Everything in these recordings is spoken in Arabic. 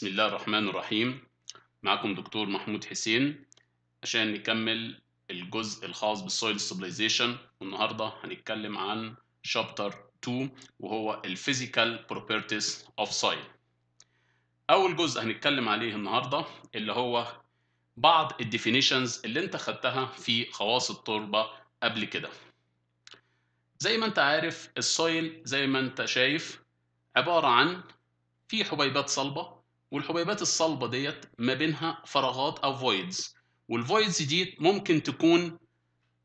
بسم الله الرحمن الرحيم معكم دكتور محمود حسين عشان نكمل الجزء الخاص بالسويل ستابلايزيشن والنهارده هنتكلم عن شابتر 2 وهو الفيزيكال بروبرتيز اوف سويل اول جزء هنتكلم عليه النهارده اللي هو بعض الديفينيشنز اللي انت خدتها في خواص التربه قبل كده زي ما انت عارف السويل زي ما انت شايف عباره عن في حبيبات صلبه والحبيبات الصلبه ديت ما بينها فراغات او فويدز والفويدز دي ممكن تكون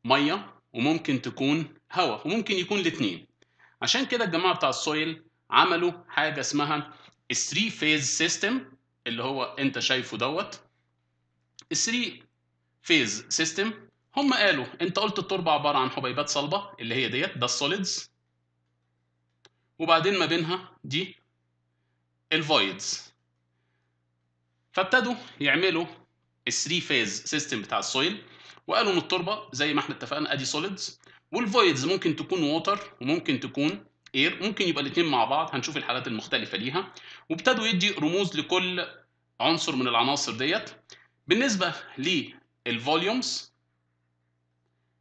ميه وممكن تكون هواء وممكن يكون الاثنين عشان كده الجماعه بتاع السويل عملوا حاجه اسمها 3 فيز سيستم اللي هو انت شايفه دوت 3 فيز سيستم هم قالوا انت قلت التربه عباره عن حبيبات صلبه اللي هي ديت ده السوليدز وبعدين ما بينها دي الفويدز فابتدوا يعملوا الثري فيز سيستم بتاع السويل وقالوا ان التربه زي ما احنا اتفقنا ادي سوليدز والفويدز ممكن تكون ووتر وممكن تكون اير ممكن يبقى الاثنين مع بعض هنشوف الحالات المختلفه ليها وابتدوا يدي رموز لكل عنصر من العناصر ديت بالنسبه للفوليومز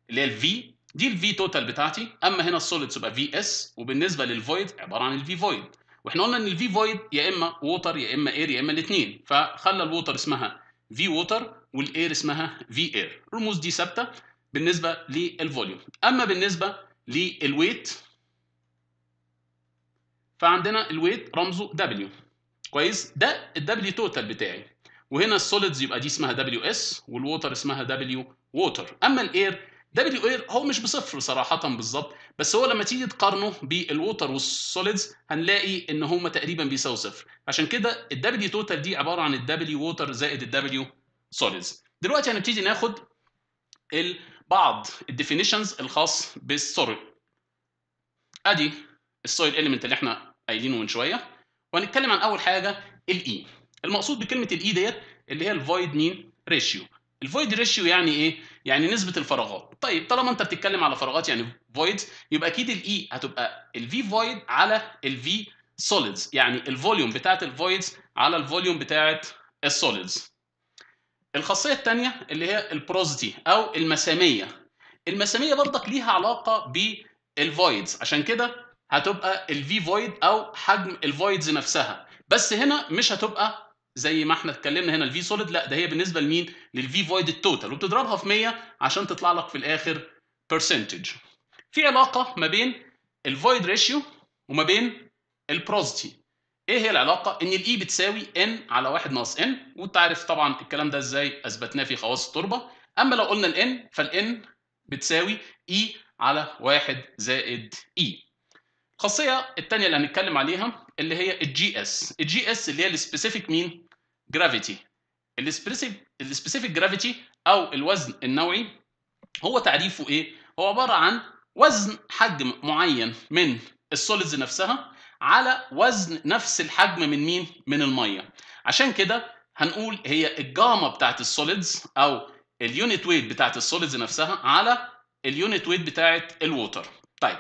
اللي هي الفي دي الفي توتال بتاعتي اما هنا السوليدز يبقى في اس وبالنسبه للفويد عباره عن الفي فويد واحنا قلنا ان الفي فويد يا اما ووتر يا اما اير يا اما الاثنين فخلى الووتر اسمها في ووتر والاير اسمها في اير الرموز دي ثابته بالنسبه للفوليوم اما بالنسبه للويت فعندنا الويت رمزه دبليو كويس ده الدبليو توتال بتاعي وهنا السوليدز يبقى دي اسمها دبليو اس والووتر اسمها دبليو ووتر اما الاير دبليو اير هو مش بصفر صراحه بالظبط بس هو لما تيجي تقارنه بالووتر والسوليدز هنلاقي ان هما تقريبا بيساووا صفر عشان كده الدبليو توتال دي عباره عن الدبليو ووتر زائد الدبليو سوليدز دلوقتي هنبتدي ناخد بعض الديفينيشنز الخاص بالسوري ادي السويل اليمنت اللي احنا قايلينه من شويه وهنتكلم عن اول حاجه الاي e. المقصود بكلمه الاي e ديت اللي هي الفويد مين ريشيو الفويد ريشيو يعني ايه؟ يعني نسبه الفراغات طيب طالما انت بتتكلم على فراغات يعني فويد يبقى اكيد الاي e هتبقى الفي فويد على الفي سوليدز يعني الفوليوم بتاعت الفويدز على الفوليوم بتاعت السوليدز الخاصيه الثانيه اللي هي البروزيتي او المساميه المساميه برضك ليها علاقه بالفويدز عشان كده هتبقى الفي فويد او حجم الفويدز نفسها بس هنا مش هتبقى زي ما احنا اتكلمنا هنا الفي سوليد لا ده هي بالنسبه لمين؟ للفي فويد التوتال وبتضربها في 100 عشان تطلع لك في الاخر برسنتج. في علاقه ما بين الفويد ريشيو وما بين البروزيتي. ايه هي العلاقه؟ ان الاي e بتساوي ان على 1 ناقص ان وانت عارف طبعا الكلام ده ازاي اثبتناه في خواص التربه، اما لو قلنا الان فالان بتساوي e على 1 زائد e. الخاصيه الثانيه اللي هنتكلم عليها اللي هي الجي اس الجي اس اللي هي السبيسيفيك مين جرافيتي السبيسيفيك جرافيتي او الوزن النوعي هو تعريفه ايه هو عباره عن وزن حجم معين من السوليدز نفسها على وزن نفس الحجم من مين من الميه عشان كده هنقول هي الجاما بتاعت السوليدز او اليونت ويت بتاعت السوليدز نفسها على اليونت ويت بتاعت الووتر طيب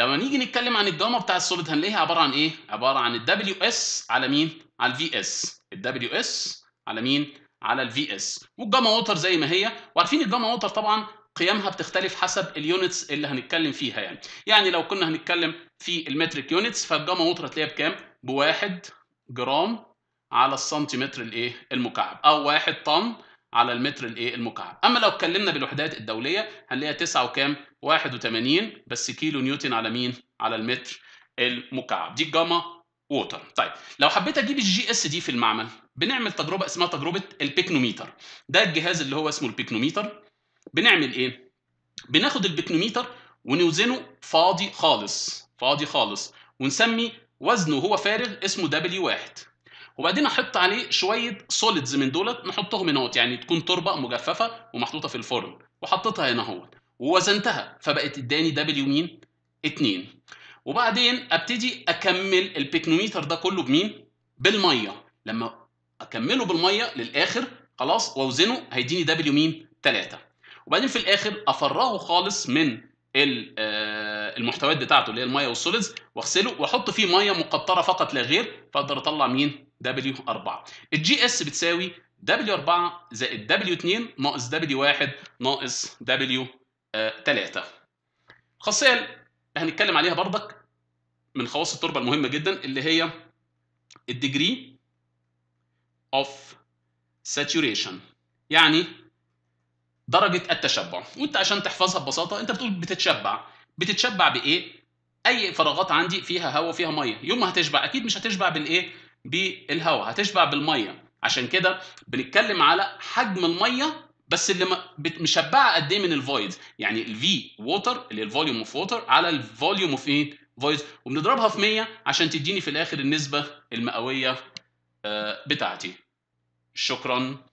لما نيجي نتكلم عن الدوامه بتاع السوليد هنلاقيها عباره عن ايه؟ عباره عن الدبليو اس على مين؟ على الفي اس، الدبليو اس على مين؟ على الفي اس، والجاما ووتر زي ما هي، وعارفين الجاما ووتر طبعا قيمها بتختلف حسب اليونتس اللي هنتكلم فيها يعني، يعني لو كنا هنتكلم في المتريك يونتس فالجاما ووتر هتلاقيها بكام؟ بواحد جرام على السنتيمتر الايه؟ المكعب، او واحد طن على المتر الايه المكعب اما لو اتكلمنا بالوحدات الدوليه هنلاقيها 9 وكام 81 بس كيلو نيوتن على مين على المتر المكعب دي الجاما ووتر طيب لو حبيت اجيب الجي اس دي في المعمل بنعمل تجربه اسمها تجربه البيكنوميتر ده الجهاز اللي هو اسمه البيكنوميتر بنعمل ايه بناخد البيكنوميتر ونوزنه فاضي خالص فاضي خالص ونسمي وزنه هو فارغ اسمه دبليو 1 وبعدين احط عليه شويه سوليدز من دولت نحطهم هنا يعني تكون تربه مجففه ومحطوطه في الفرن وحطيتها هنا اهو ووزنتها فبقت اداني دبليو مين 2 وبعدين ابتدي اكمل البيكنوميتر ده كله بمين بالميه لما اكمله بالميه للاخر خلاص واوزنه هيديني دبليو مين 3 وبعدين في الاخر افرغه خالص من آه، المحتويات بتاعته اللي هي الميه والسوليدز واغسله واحط فيه ميه مقطره فقط لا غير فاقدر اطلع مين دبليو 4 الجي اس بتساوي دبليو 4 زائد دبليو 2 ناقص دبليو 1 ناقص دبليو 3 الخاصيه اللي هنتكلم عليها برضك من خواص التربه المهمه جدا اللي هي الديجري اوف ساتوريشن يعني درجه التشبع وانت عشان تحفظها ببساطه انت بتقول بتتشبع بتتشبع بايه اي فراغات عندي فيها هواء فيها ميه يوم ما هتشبع اكيد مش هتشبع بالايه بالهواء هتشبع بالميه عشان كده بنتكلم على حجم الميه بس اللي مشبعه قد ايه من الفويد يعني الفي ووتر اللي الفوليوم اوف ووتر على الفوليوم اوف ايه فويد وبنضربها في 100 عشان تديني في الاخر النسبه المئويه آه، بتاعتي شكرا